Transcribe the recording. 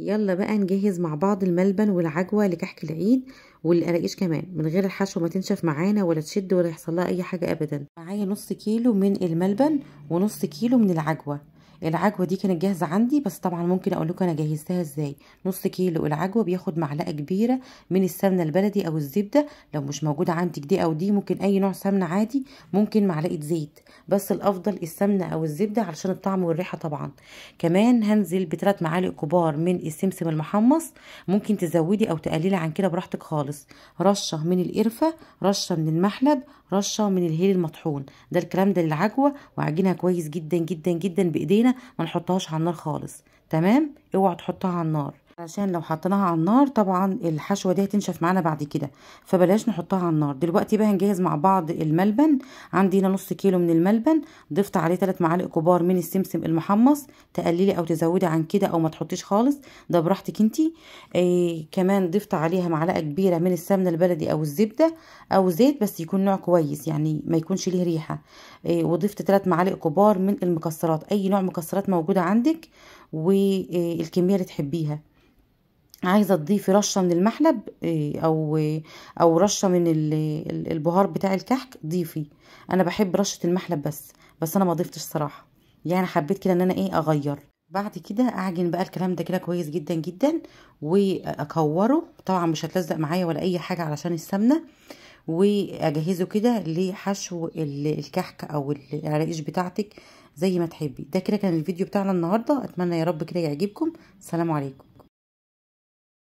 يلا بقى نجهز مع بعض الملبن والعجوه لكحك العيد والقراقيش كمان من غير الحشو ما تنشف معانا ولا تشد ولا يحصل لها اي حاجه ابدا معايا نص كيلو من الملبن ونص كيلو من العجوه العجوه دي كانت جاهزه عندي بس طبعا ممكن اقول لكم انا جهزتها ازاي نص كيلو العجوه بياخد معلقه كبيره من السمنه البلدي او الزبده لو مش موجوده عندك دي او دي ممكن اي نوع سمنه عادي ممكن معلقه زيت بس الافضل السمنه او الزبده علشان الطعم والريحه طبعا كمان هنزل بثلاث معالق كبار من السمسم المحمص ممكن تزودي او تقللي عن كده براحتك خالص رشه من القرفه رشه من المحلب رشه من الهيل المطحون ده الكلام ده للعجوه وعجينها كويس جدا جدا جدا بايدينا ما نحطهاش على النار خالص تمام اوعى تحطها على النار علشان لو حطيناها على النار طبعا الحشوه دي هتنشف معانا بعد كده فبلاش نحطها على النار دلوقتي بقى هنجهز مع بعض الملبن عندي هنا نص كيلو من الملبن ضفت عليه ثلاث معالق كبار من السمسم المحمص تقللي او تزودي عن كده او ما تحطيش خالص ده براحتك انتي ايه كمان ضفت عليها معلقه كبيره من السمنه البلدي او الزبده او زيت بس يكون نوع كويس يعني ما يكونش ليه ريحه ايه وضفت ثلاث معالق كبار من المكسرات اي نوع مكسرات موجوده عندك والكميه اللي تحبيها عايزه تضيفي رشه من المحلب إيه، او او رشه من البهار بتاع الكحك ضيفي انا بحب رشه المحلب بس بس انا ما ضفتش صراحه يعني حبيت كده ان انا ايه اغير بعد كده اعجن بقى الكلام ده كده كويس جدا جدا واكوره طبعا مش هتلزق معايا ولا اي حاجه علشان السمنه واجهزه كده لحشو الكحك او العراقيش بتاعتك زي ما تحبي ده كده كان الفيديو بتاعنا النهارده اتمنى يا رب كده يعجبكم سلام عليكم